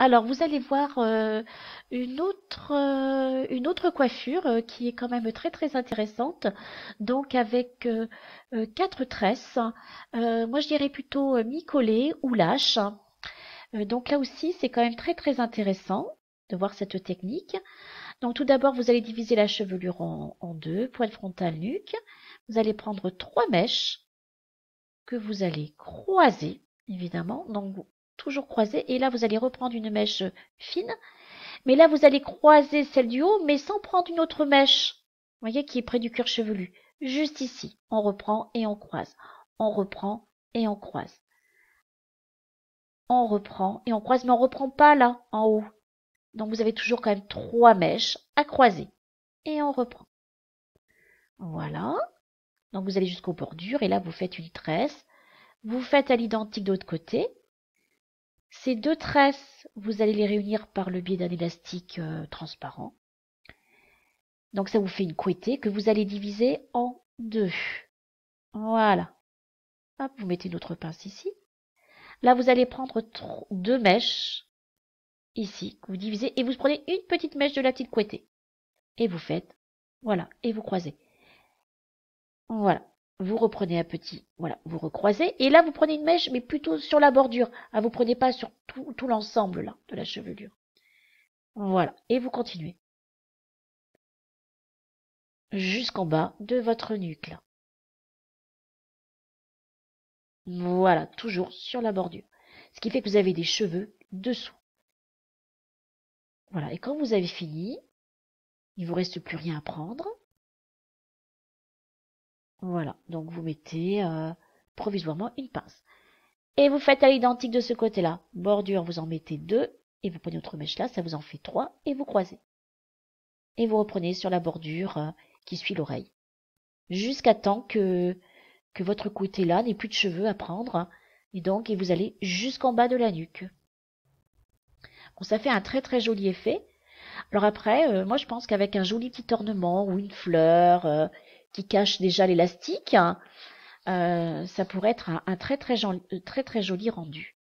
Alors, vous allez voir euh, une, autre, euh, une autre coiffure euh, qui est quand même très très intéressante. Donc, avec quatre tresses. moi, je dirais plutôt mi-collée ou lâche. donc là aussi, c'est quand même très très intéressant de voir cette technique. Donc tout d'abord, vous allez diviser la chevelure en, deux, poils frontal, nuque. Vous allez prendre trois mèches que vous allez croiser, évidemment. Donc toujours et là vous allez reprendre une mèche fine, mais là vous allez croiser celle du haut, mais sans prendre une autre mèche, voyez, qui est près du cuir chevelu, juste ici, on reprend et on croise, on reprend et on croise. On reprend et on croise, mais on reprend pas là, en haut. Donc vous avez toujours quand même trois mèches à croiser. Et on reprend. Voilà. Donc vous allez jusqu'aux bordures et là vous faites une tresse. Vous faites à l'identique de l'autre côté. Ces deux tresses, vous allez les réunir par le biais d'un élastique euh, transparent. Donc ça vous fait une couettée que vous allez diviser en deux. Voilà. Hop, vous mettez notre pince ici. Là, vous allez prendre deux mèches, ici, que vous divisez, et vous prenez une petite mèche de la petite couettée. Et vous faites, voilà, et vous croisez. Voilà vous reprenez un petit, voilà, vous recroisez, et là vous prenez une mèche, mais plutôt sur la bordure. Ah, vous prenez pas sur tout, l'ensemble là de la chevelure. Voilà, et vous continuez jusqu'en bas de votre nuque Voilà, toujours sur la bordure. Ce qui fait que vous avez des cheveux dessous. Voilà, et quand vous avez fini, il vous reste plus rien à prendre. Voilà, donc vous mettez euh, provisoirement une pince. Et vous faites à l'identique de ce côté-là. Bordure, vous en mettez deux, et vous prenez votre mèche là, ça vous en fait trois, et vous croisez. Et vous reprenez sur la bordure euh, qui suit l'oreille. Jusqu'à temps que, que votre côté là n'ait plus de cheveux à prendre, et donc et vous allez jusqu'en bas de la nuque. Bon, ça fait un très très joli effet. Alors après, euh, moi je pense qu'avec un joli petit ornement ou une fleur, qui cache déjà l'élastique, euh, ça pourrait être un, très, très, joli, euh, très très joli rendu.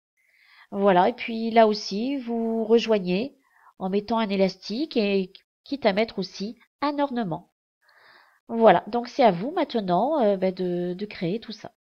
Voilà, et puis là aussi, vous rejoignez en mettant un élastique et quitte à mettre aussi un ornement. Voilà, donc c'est à vous maintenant euh, bah, de créer tout ça.